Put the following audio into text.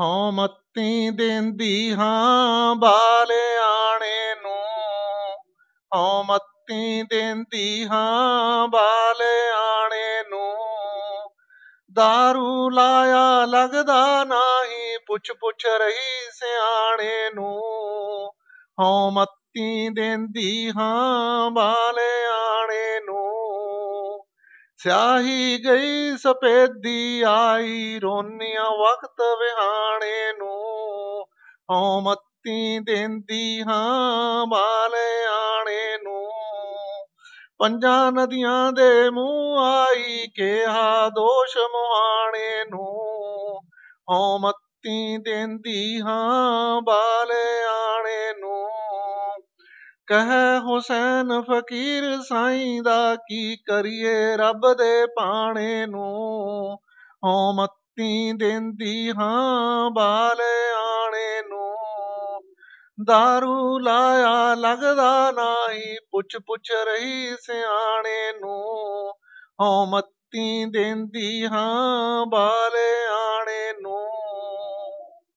ਹਉ ਮੱਤੀ ਦੇਂਦੀ ਹਾਂ ਬਾਲਿਆਣੇ ਨੂੰ ਹਉ ਮੱਤੀ ਦੇਂਦੀ ਹਾਂ ਬਾਲਿਆਣੇ ਨੂੰ ਦਾਰੂ ਲਾਇਆ ਲੱਗਦਾ ਨਹੀਂ ਪੁੱਛ ਪੁੱਛ ਰਹੀ ਸਿਆਣੇ ਨੂੰ ਹਉ ਮੱਤੀ ਦੇਂਦੀ ਹਾਂ ਬਾਲਿਆਣੇ ਸਿਆਹੀ ਗਈ ਸਪੇਦੀ ਆਈ ਰੋਨੀਆਂ ਵਕਤ ਵਿਹਾਣੇ ਨੂੰ ਹਉ ਮੱਤੀ ਦਿੰਦੀ ਹਾਂ ਵਾਲੇ ਆਣੇ ਨੂੰ ਪੰਜਾਂ ਨਦੀਆਂ ਦੇ ਮੂੰਹ ਆਈ ਕਿਹਾ ਦੋਸ਼ ਮੁਹਾਣੇ ਨੂੰ ਹਉ ਮੱਤੀ ਦਿੰਦੀ ਹਾਂ ਬਾ ਕਹੇ ਹੁਸੈਨ ਫਕੀਰ ਸਾਈਂ ਦਾ ਕੀ ਕਰੀਏ ਰੱਬ ਦੇ ਪਾਣੇ ਨੂੰ ਹਉ ਮੱਤੀ ਦਿੰਦੀ ਹਾਂ ਬਾਲ ਆਣੇ ਨੂੰ ਦਾਰੂ ਲਾਇਆ ਲੱਗਦਾ ਨਹੀਂ ਪੁੱਛ ਪੁੱਛ ਰਹੀ ਸਿਆਣੇ ਨੂੰ ਹਉ ਮੱਤੀ ਦਿੰਦੀ ਹਾਂ ਬਾਲੇ